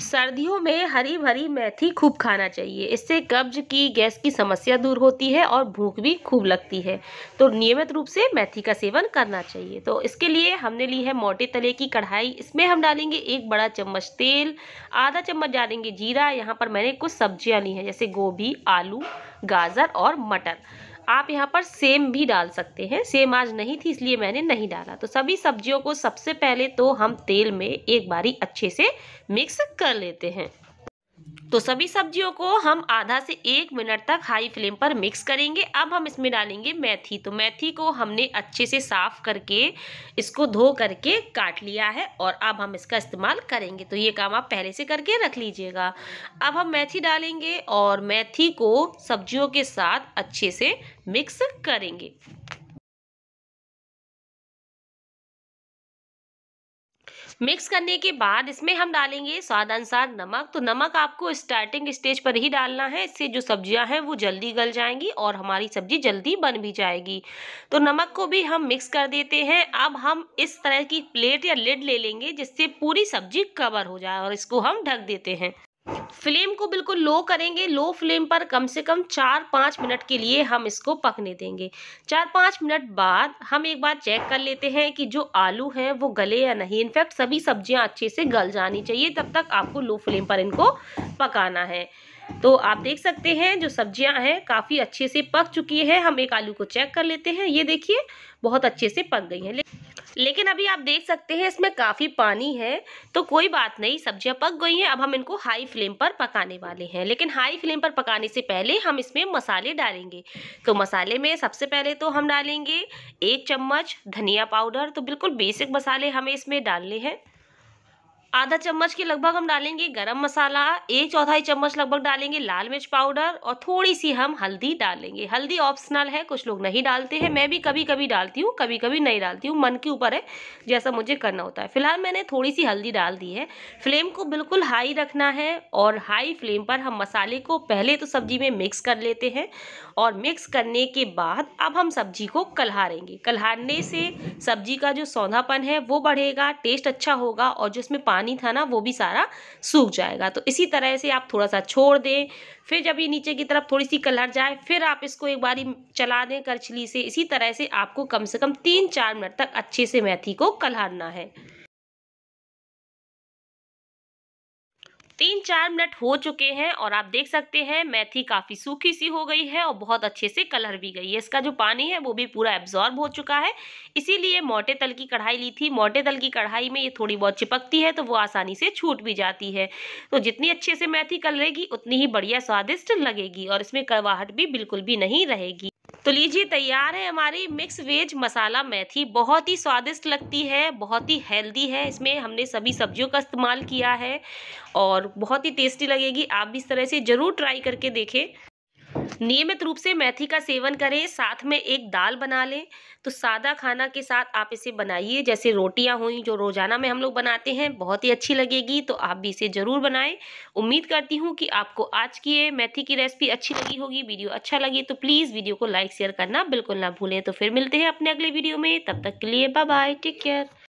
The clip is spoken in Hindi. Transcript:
सर्दियों में हरी भरी मेथी खूब खाना चाहिए इससे कब्ज की गैस की समस्या दूर होती है और भूख भी खूब लगती है तो नियमित रूप से मेथी का सेवन करना चाहिए तो इसके लिए हमने ली है मोटे तले की कढ़ाई इसमें हम डालेंगे एक बड़ा चम्मच तेल आधा चम्मच डालेंगे जीरा यहाँ पर मैंने कुछ सब्जियाँ ली हैं जैसे गोभी आलू गाजर और मटर आप यहाँ पर सेम भी डाल सकते हैं सेम आज नहीं थी इसलिए मैंने नहीं डाला तो सभी सब्जियों को सबसे पहले तो हम तेल में एक बारी अच्छे से मिक्स कर लेते हैं तो सभी सब्जियों को हम आधा से एक मिनट तक हाई फ्लेम पर मिक्स करेंगे अब हम इसमें डालेंगे मेथी तो मेथी को हमने अच्छे से साफ करके इसको धो करके काट लिया है और अब हम इसका इस्तेमाल करेंगे तो ये काम आप पहले से करके रख लीजिएगा अब हम मेथी डालेंगे और मेथी को सब्जियों के साथ अच्छे से मिक्स करेंगे मिक्स करने के बाद इसमें हम डालेंगे स्वाद अनुसार नमक तो नमक आपको स्टार्टिंग स्टेज पर ही डालना है इससे जो सब्जियां हैं वो जल्दी गल जाएंगी और हमारी सब्जी जल्दी बन भी जाएगी तो नमक को भी हम मिक्स कर देते हैं अब हम इस तरह की प्लेट या लिड ले लेंगे जिससे पूरी सब्जी कवर हो जाए और इसको हम ढक देते हैं फ्लेम को बिल्कुल लो करेंगे लो फ्लेम पर कम से कम चार पाँच मिनट के लिए हम इसको पकने देंगे चार पाँच मिनट बाद हम एक बार चेक कर लेते हैं कि जो आलू हैं वो गले या नहीं इनफैक्ट सभी सब्जियां अच्छे से गल जानी चाहिए तब तक आपको लो फ्लेम पर इनको पकाना है तो आप देख सकते हैं जो सब्जियां हैं काफ़ी अच्छे से पक चुकी हैं हम एक आलू को चेक कर लेते हैं ये देखिए बहुत अच्छे से पक गई हैं लेकिन अभी आप देख सकते हैं इसमें काफ़ी पानी है तो कोई बात नहीं सब्जियां पक गई हैं अब हम इनको हाई फ्लेम पर पकाने वाले हैं लेकिन हाई फ्लेम पर पकाने से पहले हम इसमें मसाले डालेंगे तो मसाले में सबसे पहले तो हम डालेंगे एक चम्मच धनिया पाउडर तो बिल्कुल बेसिक मसाले हमें इसमें डालने हैं आधा चम्मच के लगभग हम डालेंगे गरम मसाला एक चौथाई चम्मच लगभग डालेंगे लाल मिर्च पाउडर और थोड़ी सी हम हल्दी डालेंगे हल्दी ऑप्शनल है कुछ लोग नहीं डालते हैं मैं भी कभी कभी डालती हूँ कभी कभी नहीं डालती हूँ मन के ऊपर है जैसा मुझे करना होता है फिलहाल मैंने थोड़ी सी हल्दी डाल दी है फ्लेम को बिल्कुल हाई रखना है और हाई फ्लेम पर हम मसाले को पहले तो सब्जी में मिक्स कर लेते हैं और मिक्स करने के बाद अब हम सब्जी को कलहारेंगे कल्हारने से सब्जी का जो सौंधापन है वो बढ़ेगा टेस्ट अच्छा होगा और जिसमें पानी पानी था ना वो भी सारा सूख जाएगा तो इसी तरह से आप थोड़ा सा छोड़ दें फिर जब ये नीचे की तरफ थोड़ी सी कलर जाए फिर आप इसको एक बारी चला दें करछली से इसी तरह से आपको कम से कम तीन चार मिनट तक अच्छे से मेथी को कलहारना है तीन चार मिनट हो चुके हैं और आप देख सकते हैं मेथी काफ़ी सूखी सी हो गई है और बहुत अच्छे से कलर भी गई है इसका जो पानी है वो भी पूरा एब्जॉर्ब हो चुका है इसीलिए मोटे तल की कढ़ाई ली थी मोटे तल की कढ़ाई में ये थोड़ी बहुत चिपकती है तो वो आसानी से छूट भी जाती है तो जितनी अच्छे से मैथी कलरेगी उतनी ही बढ़िया स्वादिष्ट लगेगी और इसमें कड़वाहट भी बिल्कुल भी नहीं रहेगी तो लीजिए तैयार है हमारी मिक्स वेज मसाला मेथी बहुत ही स्वादिष्ट लगती है बहुत ही हेल्दी है इसमें हमने सभी सब्जियों का इस्तेमाल किया है और बहुत ही टेस्टी लगेगी आप भी इस तरह से ज़रूर ट्राई करके देखें नियमित रूप से मेथी का सेवन करें साथ में एक दाल बना लें तो सादा खाना के साथ आप इसे बनाइए जैसे रोटियां हुई जो रोज़ाना में हम लोग बनाते हैं बहुत ही अच्छी लगेगी तो आप भी इसे ज़रूर बनाएं उम्मीद करती हूँ कि आपको आज की ये मेथी की रेसिपी अच्छी लगी होगी वीडियो अच्छा लगे तो प्लीज़ वीडियो को लाइक शेयर करना बिल्कुल ना भूलें तो फिर मिलते हैं अपने अगले वीडियो में तब तक के लिए बाय बाय टेक केयर